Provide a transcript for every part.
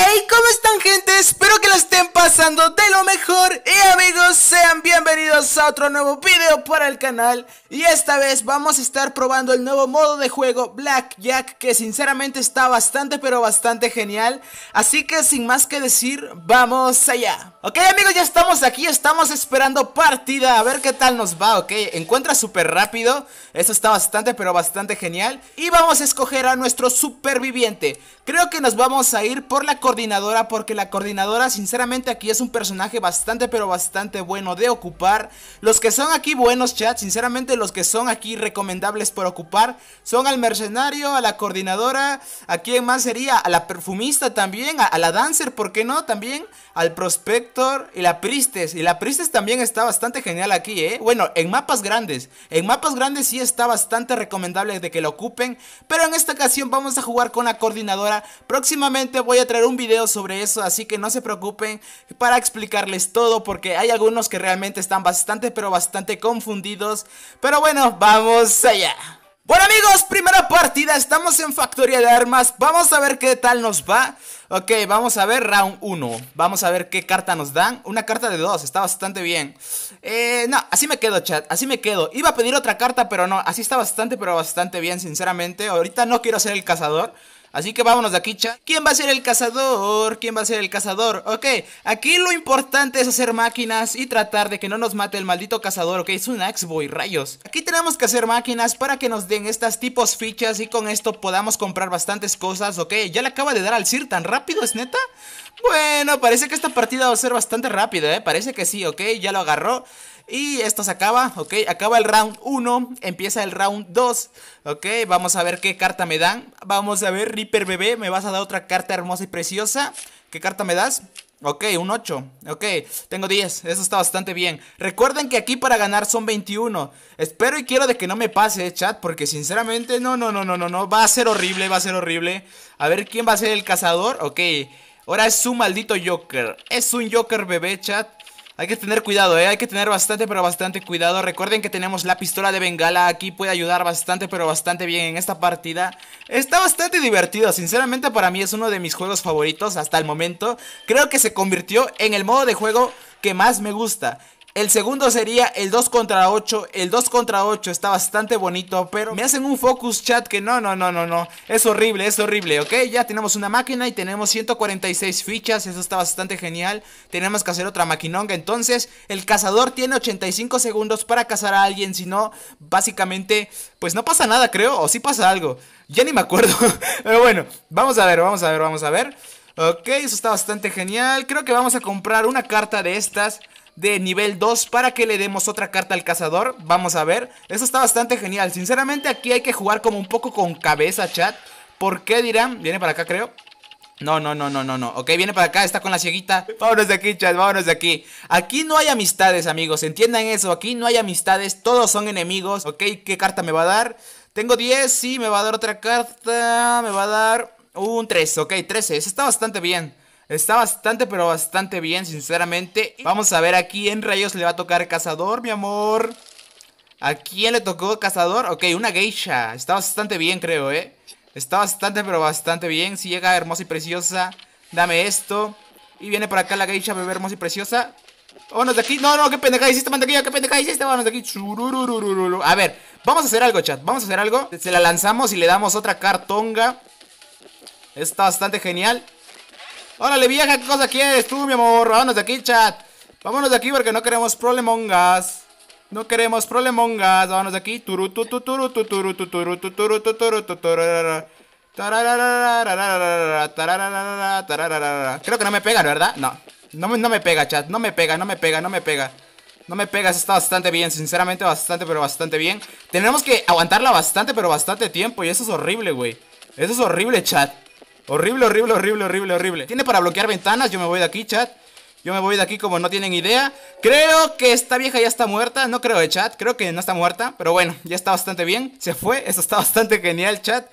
Hey, ¿cómo están gente? Espero que los estén de lo mejor y amigos sean bienvenidos a otro nuevo video para el canal y esta vez vamos a estar probando el nuevo modo de juego Blackjack que sinceramente está bastante pero bastante genial así que sin más que decir vamos allá Ok amigos ya estamos aquí estamos esperando partida a ver qué tal nos va ok encuentra súper rápido Esto está bastante pero bastante genial y vamos a escoger a nuestro superviviente creo que nos vamos a ir por la coordinadora porque la coordinadora sinceramente aquí es un personaje bastante, pero bastante bueno de ocupar. Los que son aquí buenos, chat, sinceramente los que son aquí recomendables por ocupar son al mercenario, a la coordinadora, a quién más sería, a la perfumista también, a, la dancer, ¿por qué no? También al prospector y la pristes. Y la pristes también está bastante genial aquí, ¿eh? Bueno, en mapas grandes. En mapas grandes sí está bastante recomendable de que lo ocupen, pero en esta ocasión vamos a jugar con la coordinadora. Próximamente voy a traer un video sobre eso, así que no se preocupen para explicarles todo porque hay algunos que realmente están bastante pero bastante confundidos. Pero bueno, vamos allá. Bueno amigos, primera partida, estamos en Factoría de Armas, vamos a ver qué tal nos va Ok, vamos a ver round 1, vamos a ver qué carta nos dan Una carta de 2, está bastante bien eh, No, así me quedo chat, así me quedo Iba a pedir otra carta pero no, así está bastante pero bastante bien sinceramente Ahorita no quiero ser el cazador Así que vámonos de aquí, chat. ¿Quién va a ser el cazador? ¿Quién va a ser el cazador? Ok, aquí lo importante es hacer máquinas y tratar de que no nos mate el maldito cazador, ok. Es un boy, rayos. Aquí tenemos que hacer máquinas para que nos den estas tipos fichas y con esto podamos comprar bastantes cosas, ok. Ya le acaba de dar al Sir tan rápido, ¿es neta? Bueno, parece que esta partida va a ser bastante rápida, ¿eh? Parece que sí, ok. Ya lo agarró. Y esto se acaba, ok. Acaba el round 1, empieza el round 2, ok. Vamos a ver qué carta me dan. Vamos a ver, Reaper bebé, me vas a dar otra carta hermosa y preciosa. ¿Qué carta me das? Ok, un 8. Ok, tengo 10. Eso está bastante bien. Recuerden que aquí para ganar son 21. Espero y quiero de que no me pase, eh, chat. Porque sinceramente, no, no, no, no, no, no. Va a ser horrible, va a ser horrible. A ver quién va a ser el cazador. Ok, ahora es un maldito Joker. Es un Joker bebé, chat. Hay que tener cuidado, ¿eh? Hay que tener bastante, pero bastante cuidado. Recuerden que tenemos la pistola de Bengala. Aquí puede ayudar bastante, pero bastante bien en esta partida. Está bastante divertido. Sinceramente, para mí es uno de mis juegos favoritos hasta el momento. Creo que se convirtió en el modo de juego que más me gusta. El segundo sería el 2 contra 8. El 2 contra 8 está bastante bonito, pero me hacen un focus chat que no, no, no, no, no. Es horrible, es horrible, ¿ok? Ya tenemos una máquina y tenemos 146 fichas. Eso está bastante genial. Tenemos que hacer otra maquinonga. Entonces, el cazador tiene 85 segundos para cazar a alguien. Si no, básicamente, pues no pasa nada, creo. O si pasa algo. Ya ni me acuerdo. pero bueno, vamos a ver, vamos a ver, vamos a ver. Ok, eso está bastante genial. Creo que vamos a comprar una carta de estas de nivel 2 para que le demos otra carta al cazador. Vamos a ver. Eso está bastante genial. Sinceramente aquí hay que jugar como un poco con cabeza, chat. ¿Por qué dirán? Viene para acá, creo. No, no, no, no, no, no. Ok, viene para acá, está con la cieguita. Vámonos de aquí, chat, vámonos de aquí. Aquí no hay amistades, amigos. Entiendan eso. Aquí no hay amistades. Todos son enemigos. Ok, ¿qué carta me va a dar? Tengo 10, sí, me va a dar otra carta. Me va a dar un 3, ok, 13. Eso está bastante bien. Está bastante, pero bastante bien, sinceramente. Vamos a ver a quién rayos le va a tocar Cazador, mi amor. ¿A quién le tocó Cazador? Ok, una geisha. Está bastante bien, creo, ¿eh? Está bastante, pero bastante bien. Si llega hermosa y preciosa, dame esto. Y viene por acá la geisha, bebé hermosa y preciosa. Vámonos oh, de aquí. No, no, qué pendeja hiciste, mantequilla, qué pendeja hiciste. Vámonos de aquí. A ver, vamos a hacer algo, chat. Vamos a hacer algo. Se la lanzamos y le damos otra cartonga. Está bastante genial. Órale, vieja, ¿qué cosa quieres tú, mi amor? Vámonos de aquí, chat. Vámonos de aquí porque no queremos problemongas. No queremos problemongas. Vámonos de aquí. Creo que no me pegan, ¿verdad? No. No me, no me pega, chat. No me pega, no me pega, no me pega. No me pegas, está bastante bien, sinceramente bastante, pero bastante bien Tenemos que aguantarla bastante, pero bastante tiempo Y eso es horrible, güey Eso es horrible, chat Horrible, horrible, horrible, horrible, horrible. Tiene para bloquear ventanas. Yo me voy de aquí, chat. Yo me voy de aquí como no tienen idea. Creo que esta vieja ya está muerta. No creo, eh, chat. Creo que no está muerta. Pero bueno, ya está bastante bien. Se fue. Eso está bastante genial, chat.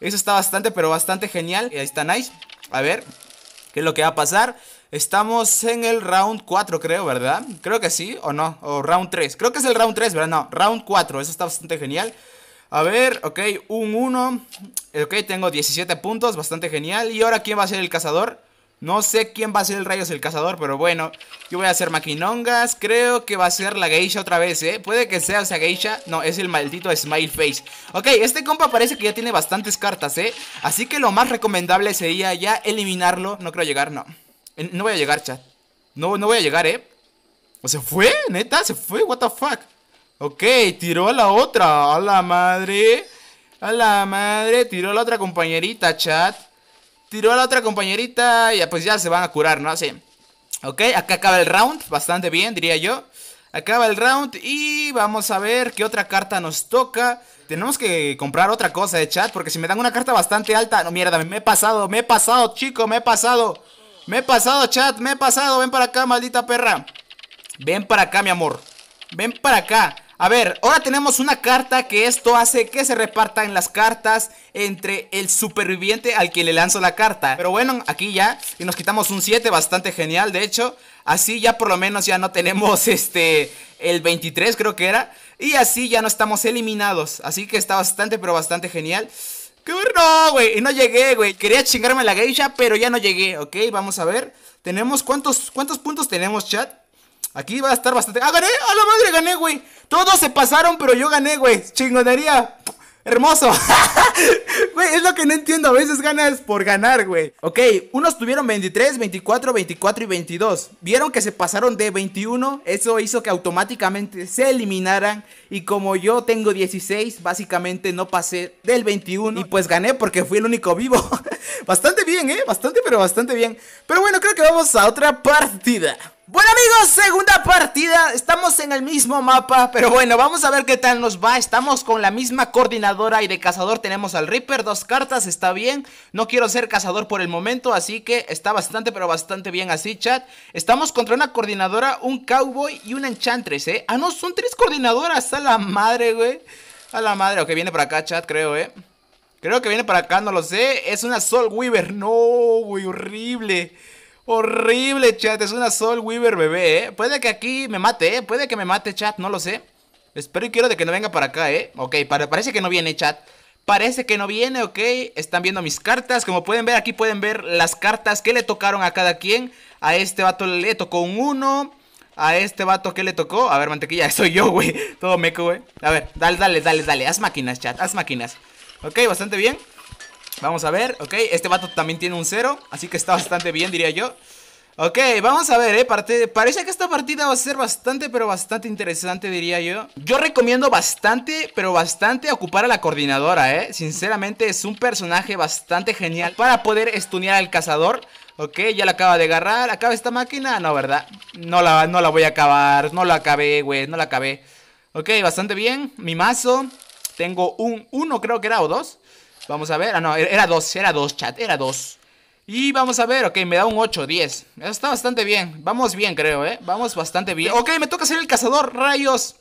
Eso está bastante, pero bastante genial. Y Ahí está Nice. A ver, ¿qué es lo que va a pasar? Estamos en el round 4, creo, ¿verdad? Creo que sí, o no, o round 3. Creo que es el round 3, ¿verdad? No, round 4, eso está bastante genial. A ver, ok, un 1. Ok, tengo 17 puntos, bastante genial. ¿Y ahora quién va a ser el cazador? No sé quién va a ser el Rayos el cazador, pero bueno. Yo voy a hacer maquinongas. Creo que va a ser la Geisha otra vez, ¿eh? Puede que sea o sea Geisha. No, es el maldito Smile Face. Ok, este compa parece que ya tiene bastantes cartas, ¿eh? Así que lo más recomendable sería ya eliminarlo. No creo llegar, no. No voy a llegar, chat. No, no voy a llegar, ¿eh? ¿O se fue? ¿Neta? ¿Se fue? ¿What the fuck? Ok, tiró a la otra. A la madre. A la madre. Tiró a la otra compañerita, chat. Tiró a la otra compañerita. Y pues ya se van a curar, ¿no? Así. Ok, acá acaba el round. Bastante bien, diría yo. Acaba el round y vamos a ver qué otra carta nos toca. Tenemos que comprar otra cosa chat porque si me dan una carta bastante alta... No, mierda, me he pasado, me he pasado, chico, me he pasado. Me he pasado, chat, me he pasado. Ven para acá, maldita perra. Ven para acá, mi amor. Ven para acá. A ver, ahora tenemos una carta que esto hace que se repartan las cartas entre el superviviente al que le lanzo la carta. Pero bueno, aquí ya, y nos quitamos un 7, bastante genial, de hecho. Así ya por lo menos ya no tenemos este, el 23 creo que era. Y así ya no estamos eliminados. Así que está bastante, pero bastante genial. ¡Qué no, güey! Y no llegué, güey. Quería chingarme la geisha, pero ya no llegué, ¿ok? Vamos a ver. Tenemos, ¿cuántos, cuántos puntos tenemos, chat? Aquí va a estar bastante. ¡Ah, gané! ¡A la madre gané, güey! Todos se pasaron, pero yo gané, güey. Chingonería. Hermoso. Güey, es lo que no entiendo. A veces ganas por ganar, güey. Ok, unos tuvieron 23, 24, 24 y 22. Vieron que se pasaron de 21. Eso hizo que automáticamente se eliminaran. Y como yo tengo 16, básicamente no pasé del 21. Y pues gané porque fui el único vivo. bastante bien, ¿eh? Bastante, pero bastante bien. Pero bueno, creo que vamos a otra partida. Bueno amigos, segunda partida, estamos en el mismo mapa, pero bueno, vamos a ver qué tal nos va, estamos con la misma coordinadora y de cazador tenemos al Reaper, dos cartas, está bien, no quiero ser cazador por el momento, así que está bastante pero bastante bien así chat, estamos contra una coordinadora, un cowboy y una enchantress, eh, ah no, son tres coordinadoras, a la madre güey, a la madre, ok, viene para acá chat creo eh. Creo que viene para acá, no lo sé. Es una Soul Weaver. No, güey, horrible. Horrible, chat. Es una sol Weaver bebé, ¿eh? Puede que aquí me mate, ¿eh? Puede que me mate, chat. No lo sé. Espero y quiero de que no venga para acá, ¿eh? Ok, parece que no viene, chat. Parece que no viene, ok. Están viendo mis cartas. Como pueden ver, aquí pueden ver las cartas que le tocaron a cada quien. A este vato le tocó un 1. A este vato que le tocó. A ver, mantequilla, soy yo, güey. Todo meco, güey. A ver, dale, dale, dale, dale. Haz máquinas, chat. Haz máquinas. Ok, bastante bien. Vamos a ver, ok. Este vato también tiene un 0. Así que está bastante bien, diría yo. Ok, vamos a ver, eh. Parece que esta partida va a ser bastante, pero bastante interesante, diría yo. Yo recomiendo bastante, pero bastante ocupar a la coordinadora, eh. Sinceramente, es un personaje bastante genial para poder estunear al cazador. Ok, ya la acaba de agarrar. ¿Acaba esta máquina? No, ¿verdad? No la, no la voy a acabar. No la acabé, güey. No la acabé. Ok, bastante bien. Mi mazo. Tengo un 1, creo que era, o 2. Vamos a ver. Ah, no, era dos era dos chat, era 2. Y vamos a ver, ok, me da un 8, 10. Eso está bastante bien. Vamos bien, creo, ¿eh? Vamos bastante bien. Ok, me toca ser el cazador, rayos.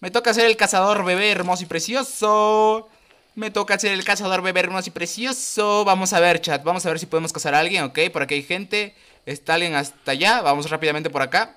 Me toca ser el cazador, bebé hermoso y precioso. Me toca ser el cazador, bebé hermoso y precioso. Vamos a ver, chat. Vamos a ver si podemos cazar a alguien, ok. Por aquí hay gente. Está alguien hasta allá. Vamos rápidamente por acá.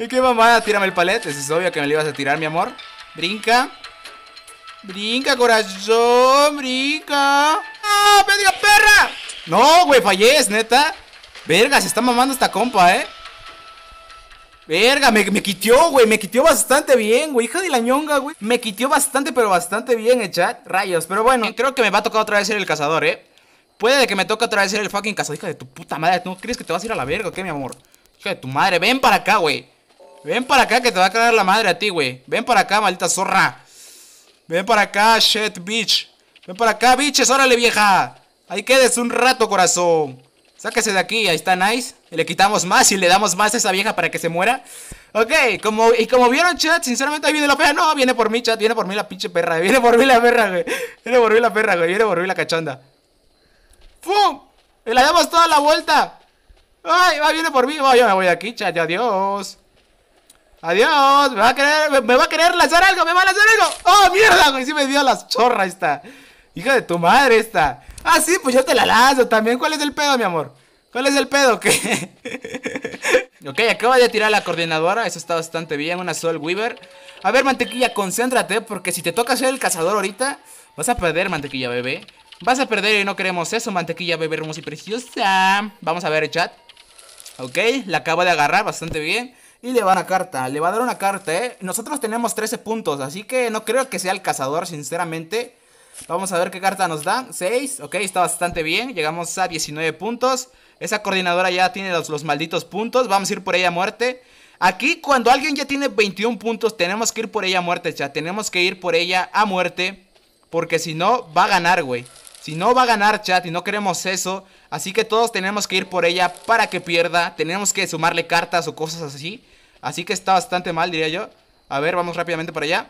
¿Y qué mamada? Tírame el palet. Eso es obvio que me lo ibas a tirar, mi amor. Brinca. Brinca, corazón. Brinca. ¡Ah, pediga perra! No, güey, fallé, neta. Verga, se está mamando esta compa, eh. Verga, me, me quitió, güey. Me quitió bastante bien, güey. Hija de la ñonga, güey. Me quitió bastante, pero bastante bien, eh, chat. Rayos, pero bueno. Creo que me va a tocar otra vez ser el cazador, eh. Puede que me toque otra vez ser el fucking cazador. Hija de tu puta madre. ¿No crees que te vas a ir a la verga o qué, mi amor? Hija de tu madre. Ven para acá, güey. Ven para acá que te va a quedar la madre a ti, güey. Ven para acá, maldita zorra. Ven para acá, shit, bitch. Ven para acá, bitches, órale, vieja. Ahí quedes un rato, corazón. Sáquese de aquí, ahí está Nice. le quitamos más y le damos más a esa vieja para que se muera. Ok, como, y como vieron, chat, sinceramente ahí viene la perra. No, viene por mí, chat, viene por mí la pinche perra. Viene por mí la perra, güey. Viene por mí la perra, güey. Viene por mí la cachonda. ¡Fum! Y la damos toda la vuelta. ¡Ay, va, viene por mí! Va, yo me voy de aquí, chat, adiós. Adiós, me va a querer, me, va a querer lanzar algo, me va a lanzar algo. ¡Oh, mierda, güey! Sí me dio las chorras esta. Hija de tu madre esta. Ah, sí, pues yo te la lanzo también. ¿Cuál es el pedo, mi amor? ¿Cuál es el pedo? ¿Qué? ok, acaba de tirar la coordinadora. Eso está bastante bien. Una Soul Weaver. A ver, mantequilla, concéntrate. Porque si te toca ser el cazador ahorita, vas a perder, mantequilla bebé. Vas a perder y no queremos eso, mantequilla bebé hermosa y preciosa. Vamos a ver el chat. ¿Ok? La acaba de agarrar bastante bien. Y le va una carta, le va a dar una carta, ¿eh? Nosotros tenemos 13 puntos, así que no creo que sea el cazador, sinceramente. Vamos a ver qué carta nos dan. 6, ok, está bastante bien. Llegamos a 19 puntos. Esa coordinadora ya tiene los, malditos puntos. Vamos a ir por ella a muerte. Aquí, cuando alguien ya tiene 21 puntos, tenemos que ir por ella a muerte, Ya Tenemos que ir por ella a muerte. Porque si no, va a ganar, güey. Si no va a ganar chat y no queremos eso, así que todos tenemos que ir por ella para que pierda. Tenemos que sumarle cartas o cosas así. Así que está bastante mal, diría yo. A ver, vamos rápidamente por allá.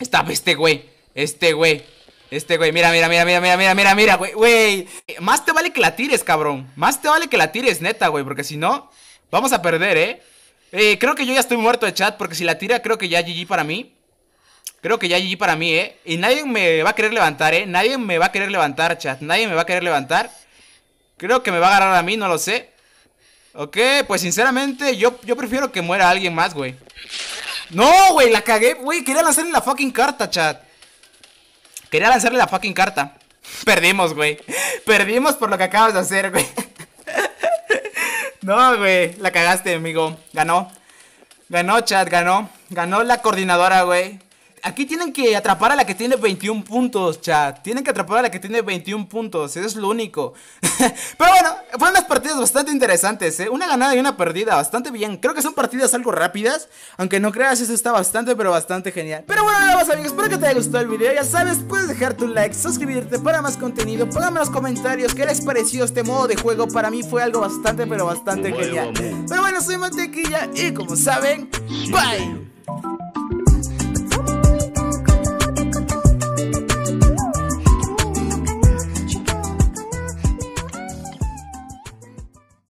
Está este güey, este güey. Este güey, mira, mira, mira, mira, mira, mira, mira, mira, güey, Más te vale que la tires, cabrón. Más te vale que la tires, neta, güey, porque si no, vamos a perder, eh, eh creo que yo ya estoy muerto de chat, porque si la tira, creo que ya GG para mí. Creo que ya GG para mí, ¿eh? Y nadie me va a querer levantar, ¿eh? Nadie me va a querer levantar, chat. Nadie me va a querer levantar. Creo que me va a agarrar a mí, no lo sé. Ok, pues sinceramente yo, yo prefiero que muera alguien más, güey. No, güey, la cagué. Güey, quería lanzarle la fucking carta, chat. Quería lanzarle la fucking carta. Perdimos, güey. Perdimos por lo que acabas de hacer, güey. No, güey. La cagaste, amigo. Ganó. Ganó, chat, ganó. Ganó la coordinadora, güey aquí tienen que atrapar a la que tiene 21 puntos, chat. Tienen que atrapar a la que tiene 21 puntos. Eso es lo único. Pero bueno, fueron unas partidas bastante interesantes, ¿eh? Una ganada y una perdida. Bastante bien. Creo que son partidas algo rápidas. Aunque no creas, eso está bastante, pero bastante genial. Pero bueno, nada más, amigos. Espero que te haya gustado el video. Ya sabes, puedes dejar tu like, suscribirte para más contenido. Póngame en los comentarios qué les pareció este modo de juego. Para mí fue algo bastante, pero bastante genial. Pero bueno, soy Mantequilla y como saben, bye.